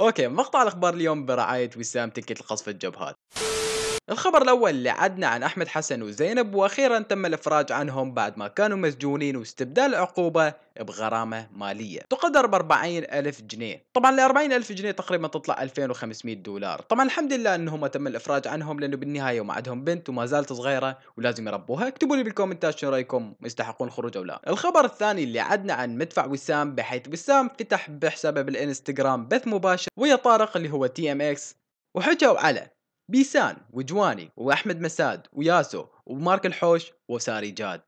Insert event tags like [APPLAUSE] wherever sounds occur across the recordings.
اوكي مقطع الاخبار اليوم برعايه وسام تكت القصف الجبهات الخبر الأول اللي عدنا عن أحمد حسن وزينب وأخيرا تم الإفراج عنهم بعد ما كانوا مسجونين واستبدال العقوبة بغرامة مالية تقدر ب 40 ألف جنيه طبعا ل 40 ألف جنيه تقريبا تطلع 2500 دولار طبعا الحمد لله أنهم تم الإفراج عنهم لأنه بالنهاية وما عندهم بنت وما زالت صغيرة ولازم يربوها اكتبوا لي بالكومنتات شو رأيكم يستحقون الخروج أو لا الخبر الثاني اللي عدنا عن مدفع وسام بحيث وسام فتح بحسابه بالإنستغرام بث مباشر ويا طارق اللي هو تي ام اكس وحكوا على بيسان وجواني واحمد مساد وياسو ومارك الحوش وساري جاد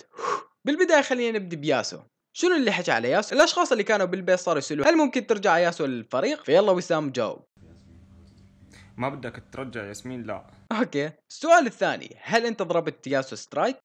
بالبدايه خلينا نبدا بياسو شنو اللي حكى على ياسو الاشخاص اللي كانوا بالبيت صاروا يسالوا هل ممكن ترجع ياسو للفريق فيلا وسام جاوب ما بدك ترجع ياسمين لا اوكي السؤال الثاني هل انت ضربت ياسو سترايك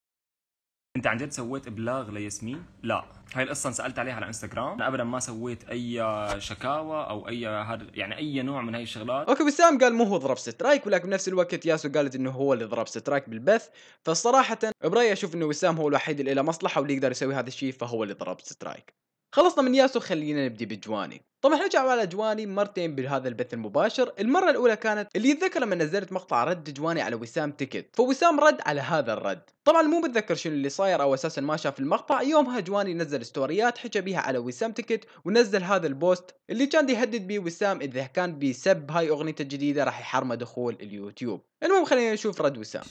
انت عن جد سويت ابلاغ لياسمين؟ لا هاي القصة سألت عليها على انستغرام، انا ابدا ما سويت اي شكاوى او اي هذا يعني اي نوع من هاي الشغلات اوكي وسام قال مو هو ضرب سترايك ولكن بنفس الوقت ياسو قالت انه هو اللي ضرب سترايك بالبث، فصراحة برايي اشوف انه وسام هو الوحيد اللي له مصلحة واللي يقدر يسوي هذا الشيء فهو اللي ضرب سترايك. خلصنا من ياسو خلينا نبدي بجواني طبعا رجعوا على جواني مرتين بهذا البث المباشر المرة الأولى كانت اللي يتذكر لما نزلت مقطع رد جواني على وسام تيكت فوسام رد على هذا الرد طبعا مو متذكر شنو اللي صاير او اساسا ما شاف المقطع يومها جواني نزل ستوريات حكى بيها على وسام تيكت ونزل هذا البوست اللي كان يهدد بيه وسام اذا كان بيسب هاي اغنيته الجديده راح يحرمه دخول اليوتيوب المهم خلينا نشوف رد وسام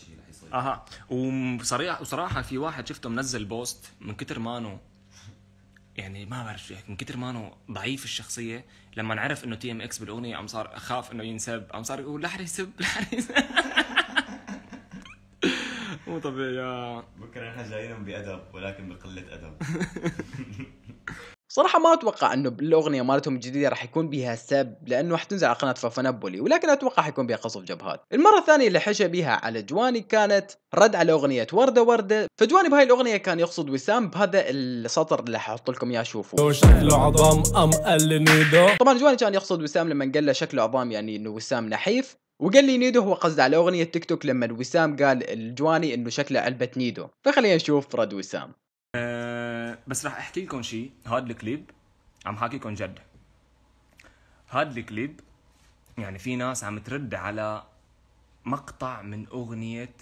اها وصراحه في واحد شفته منزل بوست من كتر ما انه يعني ما بعرف شو من كتر ما انه ضعيف الشخصيه لما نعرف انه تي ام اكس بالاغنيه عم صار اخاف انه ينسب عم صار يقول لحري يسب لحري سب [LAUGHS] مو طبيعي بكره نحن جايين بادب ولكن بقله ادب [LAUGHS] صراحة ما اتوقع انه بالاغنية مالتهم الجديدة راح يكون بيها سب لانه راح تنزل على قناة فافنبولي ولكن اتوقع حيكون بيها قصف جبهات. المرة الثانية اللي حشى بيها على جواني كانت رد على اغنية وردة وردة، فجواني بهاي الاغنية كان يقصد وسام بهذا السطر اللي ححط لكم اياه شوفوا. شكله عظام ام قال نيدو طبعا جواني كان يقصد وسام لما قال له شكله عظام يعني انه وسام نحيف وقال لي نيدو هو قصد على اغنية تيك توك لما وسام قال الجواني انه شكله علبة نيدو، فخلينا نشوف رد وسام. آه، أه بس رح احكي لكم شيء هذا الكليب عم حاكيكم جد هذا الكليب يعني في ناس عم ترد على مقطع من اغنيه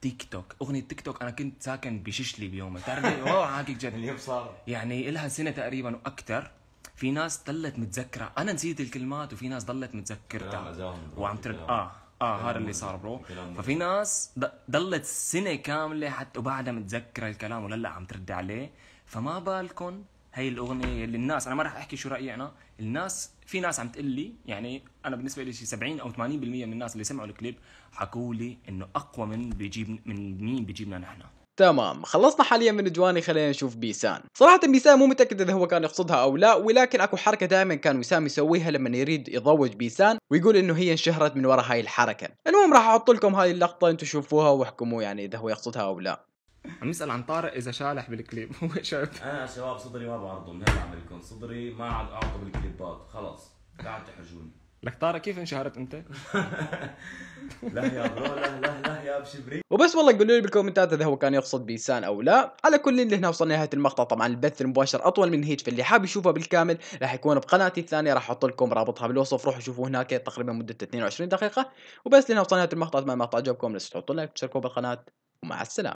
تيك توك اغنيه تيك توك انا كنت ساكن بششلي بيومها بتعرف [LAUGHS] والله حاكيك جد اليوم صار يعني لها سنه تقريبا واكثر في ناس ضلت متذكره انا نسيت الكلمات وفي ناس ضلت متذكرتها وعم ترد اه اه هذا اللي صار برو ففي ناس ضلت سنه كامله حتى وبعدها متذكره الكلام وللا عم ترد عليه فما بالكم هي الاغنيه اللي الناس انا ما راح احكي شو رايي انا الناس في ناس عم تقول لي يعني انا بالنسبه لي شي 70 او 80% من الناس اللي سمعوا الكليب حكوا لي انه اقوى من بيجيب من مين بيجيبنا نحن تمام خلصنا حاليا من جواني خلينا نشوف بيسان صراحه بيسان مو متاكد اذا هو كان يقصدها او لا ولكن اكو حركه دائما كان وسام يسويها لما يريد يضوج بيسان ويقول انه هي انشهرت من وراء هاي الحركه المهم راح احط لكم هاي اللقطه انتم شوفوها واحكموا يعني اذا هو يقصدها او لا عم يسال عن طارق اذا شالح بالكليب [LAUGHS] هو شايف انا شباب صدري ما بعرضه من هلا عم لكم صدري ما عاد اعرضه بالكليبات خلص قاعد تحجوني لك طارق كيف انشهرت انت؟ [LAUGHS] لا يا برو لا لا لا يا بشبري وبس والله قولوا لي بالكومنتات اذا هو كان يقصد بيسان او لا على كل اللي هنا وصلنا نهايه المقطع طبعا البث المباشر اطول من هيك فاللي حاب يشوفه بالكامل راح يكون بقناتي الثانيه راح احط لكم رابطها بالوصف روحوا شوفوه هناك تقريبا مده 22 دقيقه وبس لهنا وصلنا نهايه المقطع اتمنى المقطع عجبكم لا تنسوا تحطوا لايك وتشتركوا بالقناه ومع السلامه